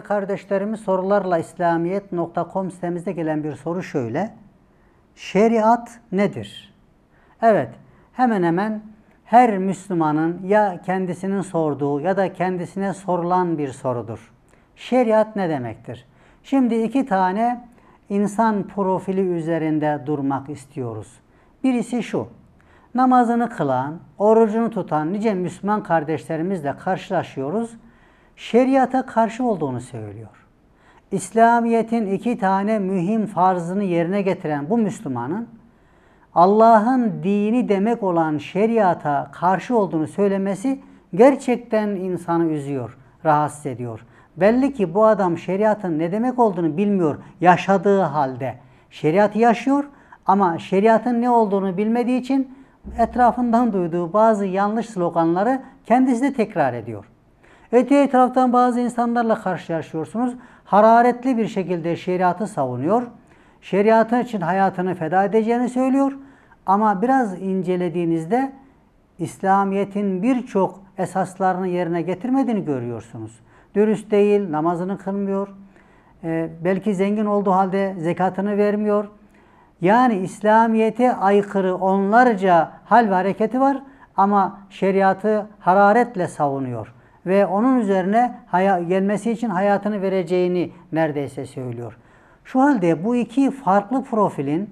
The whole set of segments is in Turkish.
Değerli kardeşlerimiz sorularla İslamiyet.com sitemizde gelen bir soru şöyle. Şeriat nedir? Evet, hemen hemen her Müslümanın ya kendisinin sorduğu ya da kendisine sorulan bir sorudur. Şeriat ne demektir? Şimdi iki tane insan profili üzerinde durmak istiyoruz. Birisi şu, namazını kılan, orucunu tutan nice Müslüman kardeşlerimizle karşılaşıyoruz şeriata karşı olduğunu söylüyor. İslamiyet'in iki tane mühim farzını yerine getiren bu Müslümanın Allah'ın dini demek olan şeriata karşı olduğunu söylemesi gerçekten insanı üzüyor, rahatsız ediyor. Belli ki bu adam şeriatın ne demek olduğunu bilmiyor yaşadığı halde. Şeriatı yaşıyor ama şeriatın ne olduğunu bilmediği için etrafından duyduğu bazı yanlış sloganları kendisi de tekrar ediyor. Ve diğer taraftan bazı insanlarla karşılaşıyorsunuz. Hararetli bir şekilde şeriatı savunuyor. şeriatın için hayatını feda edeceğini söylüyor. Ama biraz incelediğinizde İslamiyet'in birçok esaslarını yerine getirmediğini görüyorsunuz. Dürüst değil, namazını kılmıyor. Ee, belki zengin olduğu halde zekatını vermiyor. Yani İslamiyet'e aykırı onlarca hal ve hareketi var ama şeriatı hararetle savunuyor ve onun üzerine gelmesi için hayatını vereceğini neredeyse söylüyor. Şu halde bu iki farklı profilin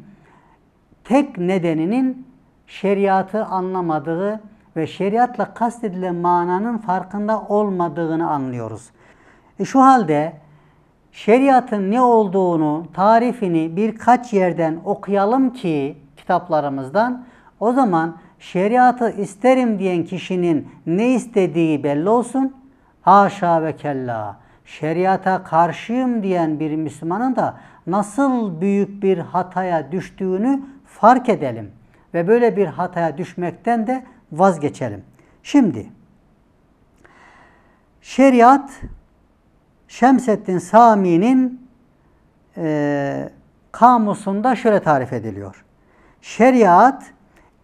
tek nedeninin şeriatı anlamadığı ve şeriatla kastedilen mananın farkında olmadığını anlıyoruz. E şu halde şeriatın ne olduğunu, tarifini birkaç yerden okuyalım ki kitaplarımızdan o zaman şeriatı isterim diyen kişinin ne istediği belli olsun. Haşa ve kella. Şeriata karşıyım diyen bir Müslümanın da nasıl büyük bir hataya düştüğünü fark edelim ve böyle bir hataya düşmekten de vazgeçelim. Şimdi şeriat Şemseddin Sami'nin e, kamusunda şöyle tarif ediliyor. Şeriat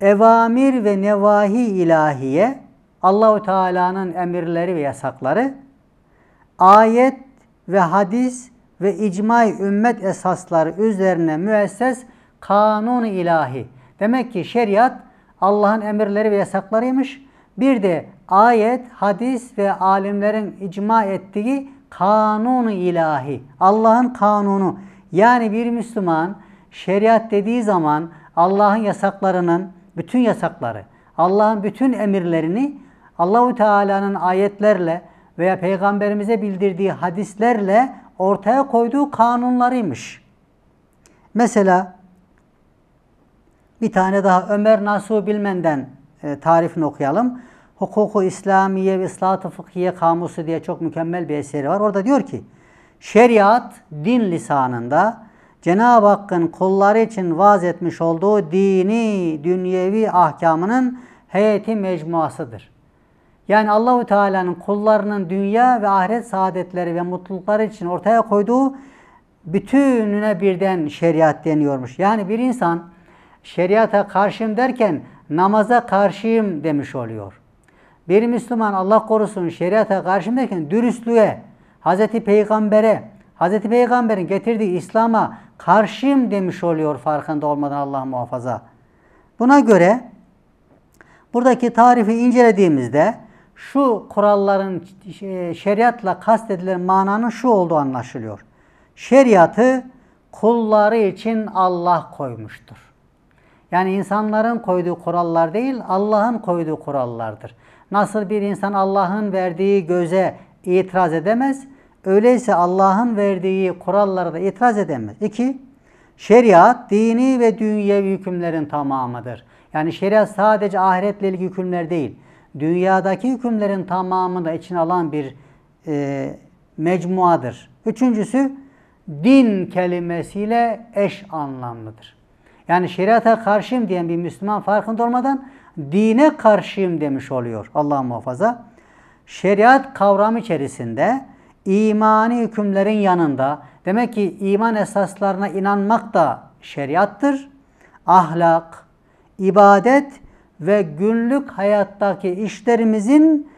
evamir ve nevahi ilahiye Allahu Teala'nın emirleri ve yasakları ayet ve hadis ve icmai ümmet esasları üzerine müesses kanun ilahi. Demek ki şeriat Allah'ın emirleri ve yasaklarıymış. Bir de ayet, hadis ve alimlerin icma ettiği kanun ilahi. Allah'ın kanunu. Yani bir Müslüman şeriat dediği zaman Allah'ın yasaklarının, bütün yasakları, Allah'ın bütün emirlerini Allahu Teala'nın ayetlerle veya peygamberimize bildirdiği hadislerle ortaya koyduğu kanunlarıymış. Mesela bir tane daha Ömer Nasuh Bilmen'den e, tarifini okuyalım. Hukuku İslamiye ve İslat-ı Fıkhiye Kamusu diye çok mükemmel bir eseri var. Orada diyor ki, şeriat din lisanında Cenab-ı Hakk'ın kulları için vaz etmiş olduğu dini, dünyevi ahkamının heyeti mecmuasıdır. Yani Allahu Teala'nın kullarının dünya ve ahiret saadetleri ve mutlulukları için ortaya koyduğu bütününe birden şeriat deniyormuş. Yani bir insan şeriata karşıyım derken namaza karşıyım demiş oluyor. Bir Müslüman Allah korusun şeriata karşıyım derken dürüstlüğe, Hazreti Peygamber'e, Hazreti Peygamber'in getirdiği İslam'a karşıyım demiş oluyor farkında olmadan Allah muhafaza. Buna göre buradaki tarifi incelediğimizde şu kuralların e, şeriatla kastedilen mananın şu olduğu anlaşılıyor. Şeriatı kulları için Allah koymuştur. Yani insanların koyduğu kurallar değil, Allah'ın koyduğu kurallardır. Nasıl bir insan Allah'ın verdiği göze itiraz edemez, Öyleyse Allah'ın verdiği kurallara da itiraz edemez. İki, şeriat dini ve dünyevi hükümlerin tamamıdır. Yani şeriat sadece ahiretle ilgili hükümler değil. Dünyadaki hükümlerin tamamını da içine alan bir e, mecmuadır. Üçüncüsü, din kelimesiyle eş anlamlıdır. Yani şeriata karşıyım diyen bir Müslüman farkında olmadan dine karşıyım demiş oluyor Allah muhafaza. Şeriat kavramı içerisinde imani hükümlerin yanında demek ki iman esaslarına inanmak da şeriattır. Ahlak, ibadet ve günlük hayattaki işlerimizin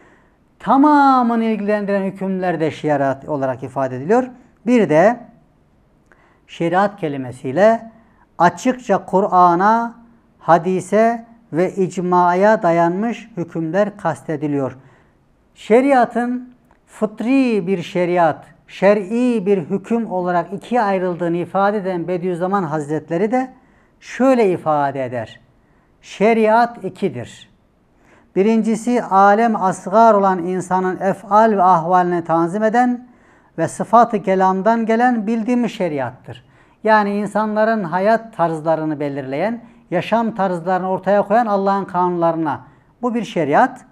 tamamını ilgilendiren hükümler de şeriat olarak ifade ediliyor. Bir de şeriat kelimesiyle açıkça Kur'an'a, hadise ve icmaya dayanmış hükümler kastediliyor. Şeriatın fıtri bir şeriat, şer'i bir hüküm olarak ikiye ayrıldığını ifade eden Bediüzzaman Hazretleri de şöyle ifade eder. Şeriat ikidir. Birincisi alem asgar olan insanın efal ve ahvalini tanzim eden ve sıfatı kelamdan gelen bildiğimiz şeriattır. Yani insanların hayat tarzlarını belirleyen, yaşam tarzlarını ortaya koyan Allah'ın kanunlarına. Bu bir şeriat.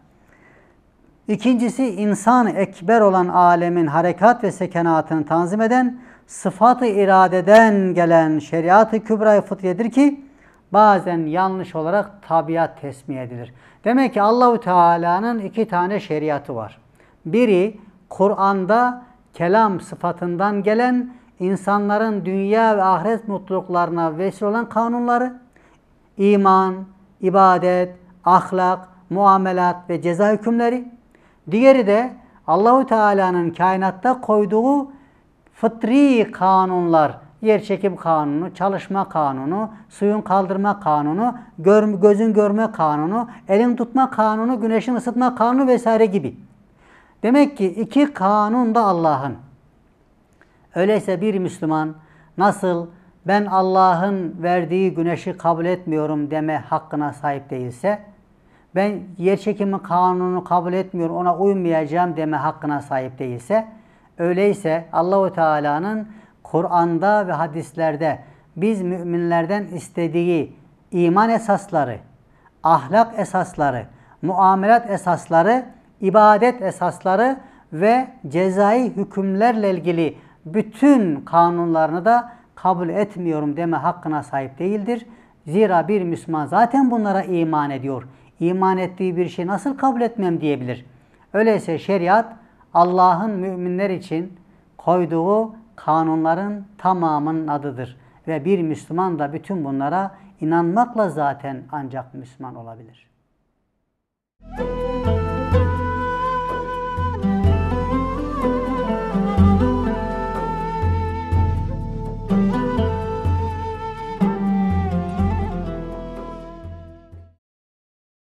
İkincisi insan ekber olan alemin harekat ve sekenatını tanzim eden sıfatı iradeden gelen şeriatı kübra-i fıtriyedir ki bazen yanlış olarak tabiat tesmiye edilir. Demek ki Allahu Teala'nın iki tane şeriatı var. Biri Kur'an'da kelam sıfatından gelen insanların dünya ve ahiret mutluluklarına vesile olan kanunları iman, ibadet, ahlak, muamelat ve ceza hükümleri Diğeri de Allahu Teala'nın kainatta koyduğu fıtri kanunlar, yer çekim kanunu, çalışma kanunu, suyun kaldırma kanunu, gör, gözün görme kanunu, elin tutma kanunu, güneşin ısıtma kanunu vesaire gibi. Demek ki iki kanun da Allah'ın. Öyleyse bir Müslüman nasıl ben Allah'ın verdiği güneşi kabul etmiyorum deme hakkına sahip değilse, ben yer çekimi kanunu kabul etmiyorum, ona uymayacağım deme hakkına sahip değilse, öyleyse Allahu Teala'nın Kur'an'da ve hadislerde biz müminlerden istediği iman esasları, ahlak esasları, muamelat esasları, ibadet esasları ve cezai hükümlerle ilgili bütün kanunlarını da kabul etmiyorum deme hakkına sahip değildir. Zira bir Müslüman zaten bunlara iman ediyor iman ettiği bir şey nasıl kabul etmem diyebilir. Öyleyse şeriat Allah'ın müminler için koyduğu kanunların tamamının adıdır. Ve bir Müslüman da bütün bunlara inanmakla zaten ancak Müslüman olabilir.